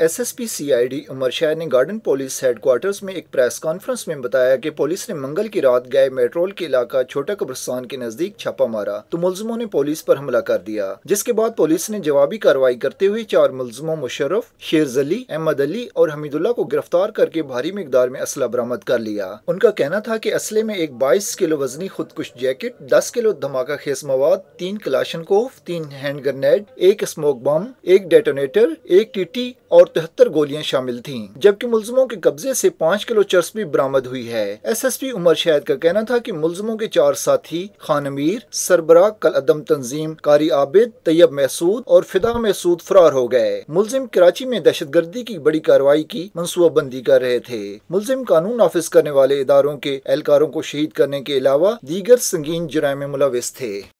I D Umar Shah ने garden police headquarters में एक प्रेस कॉन्फ्रेंस में बताया कि पुलिस ने मंगल की रात गए मेट्रोल के इलाका छोटा कब्रस्तान के नजदीक छापा मारा तो मुलजमों ने पुलिस पर हमला कर दिया जिसके बाद पुलिस ने जवाबी कार्रवाई करते हुए चार मुलजमों मुशरफ शेरज अली अहमद अली और हमीदुल्ला को गिरफ्तार करके भारी मकदार में असला बरामद कर लिया उनका कहना था की असले में एक बाईस किलो वजनी खुदकुश जैकेट दस किलो धमाका खेस मवाद तीन कलाशन कोफ तीन हैंड ग्रनेड एक स्मोक बम एक डेटोनेटर एक टी और और तिहत्तर गोलियां शामिल थीं जबकि मुलजमों के कब्जे से पाँच किलो चर्स भी बरामद हुई है एस एस पी उमर शहद का कहना था की मुलजमों के चार साथी खान अमीर सरबरा कल अदम तंजीम कारी आबिद तैयब महसूद और फिदा महसूद फरार हो गए मुलजिम कराची में दहशत गर्दी की बड़ी कार्रवाई की मनसूबाबंदी कर रहे थे मुलजिम कानून नाफिज करने वाले इदारों के एहलकारों को शहीद करने के अलावा दीगर संगीन जुराय में मुलविस थे